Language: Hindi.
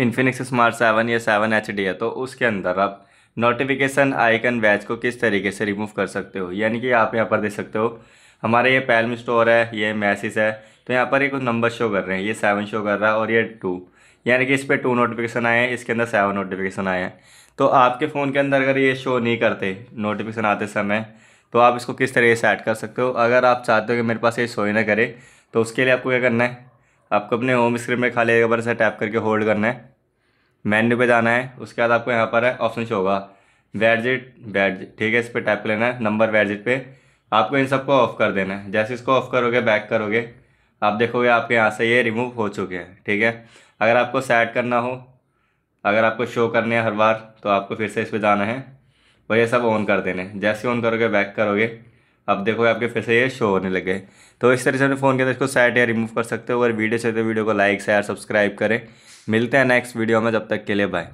इन्फिनिक्स स्मार्ट सेवन या सेवन एच है तो उसके अंदर आप नोटिफिकेशन आइकन बैच को किस तरीके से रिमूव कर सकते हो यानी कि आप यहाँ पर देख सकते हो हमारे ये पैलम स्टोर है ये मैसेज है तो यहाँ पर एक नंबर शो कर रहे हैं ये सेवन शो कर रहा है और ये टू यानी कि इस पर टू नोटिफिकेशन आए हैं इसके अंदर सेवन नोटिफिकेशन आए हैं तो आपके फ़ोन के अंदर अगर ये शो नहीं करते नोटिफिकेशन आते समय तो आप इसको किस तरह से ऐड कर सकते हो अगर आप चाहते हो कि मेरे पास ये शो ही ना करे तो उसके लिए आपको क्या करना है आपको अपने होम स्क्रीन में खाली एक बार से टैप करके होल्ड करना है मेन्यू पे जाना है उसके बाद आपको यहाँ पर है ऑप्शन शो होगा वेडजिट वेड ठीक है इस पर टैप लेना है नंबर वेडजिट पे आपको इन सबको ऑफ कर देना है जैसे इसको ऑफ करोगे बैक करोगे आप देखोगे आपके यहाँ से ये रिमूव हो चुके हैं ठीक है अगर आपको सेट करना हो अगर आपको शो करने है हर बार तो आपको फिर से इस पर जाना है और ये सब ऑन कर देने जैसे ऑन करोगे बैक करोगे अब देखो आपके फिर से ये शो होने लगे तो इस तरह से अपने फ़ोन के अंदर इसको सेट या रिमूव कर सकते हो अगर वीडियो चाहिए तो वीडियो को लाइक शेयर सब्सक्राइब करें मिलते हैं नेक्स्ट वीडियो में जब तक के लिए बाय